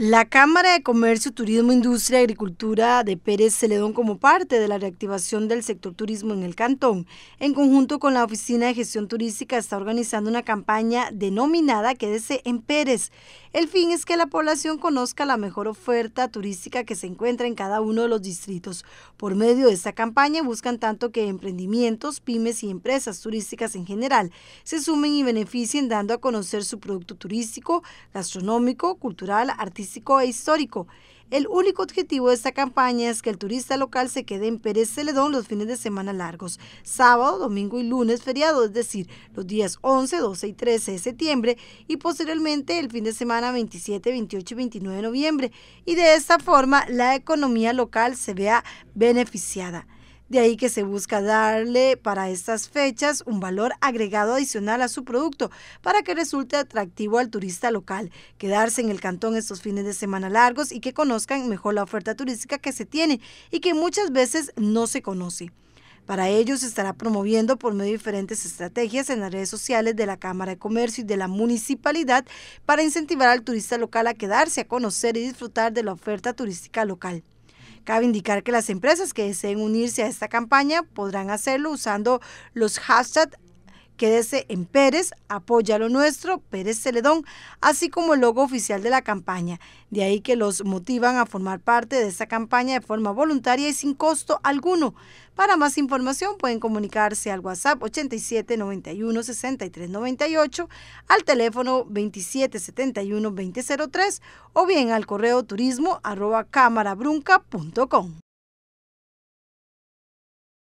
La Cámara de Comercio, Turismo, Industria y Agricultura de Pérez Celedón como parte de la reactivación del sector turismo en el cantón, en conjunto con la Oficina de Gestión Turística, está organizando una campaña denominada Quédese en Pérez. El fin es que la población conozca la mejor oferta turística que se encuentra en cada uno de los distritos. Por medio de esta campaña buscan tanto que emprendimientos, pymes y empresas turísticas en general se sumen y beneficien dando a conocer su producto turístico, gastronómico, cultural, artístico e histórico. El único objetivo de esta campaña es que el turista local se quede en Pérez Celedón los fines de semana largos, sábado, domingo y lunes feriados, es decir, los días 11, 12 y 13 de septiembre y posteriormente el fin de semana 27, 28 y 29 de noviembre. Y de esta forma la economía local se vea beneficiada. De ahí que se busca darle para estas fechas un valor agregado adicional a su producto para que resulte atractivo al turista local, quedarse en el cantón estos fines de semana largos y que conozcan mejor la oferta turística que se tiene y que muchas veces no se conoce. Para ello se estará promoviendo por medio de diferentes estrategias en las redes sociales de la Cámara de Comercio y de la municipalidad para incentivar al turista local a quedarse a conocer y disfrutar de la oferta turística local. Cabe indicar que las empresas que deseen unirse a esta campaña podrán hacerlo usando los hashtags Quédese en Pérez, apoya lo nuestro, Pérez Celedón, así como el logo oficial de la campaña. De ahí que los motivan a formar parte de esta campaña de forma voluntaria y sin costo alguno. Para más información pueden comunicarse al WhatsApp 87 91 al teléfono 27 2003 o bien al correo turismo arroba cámarabrunca.com.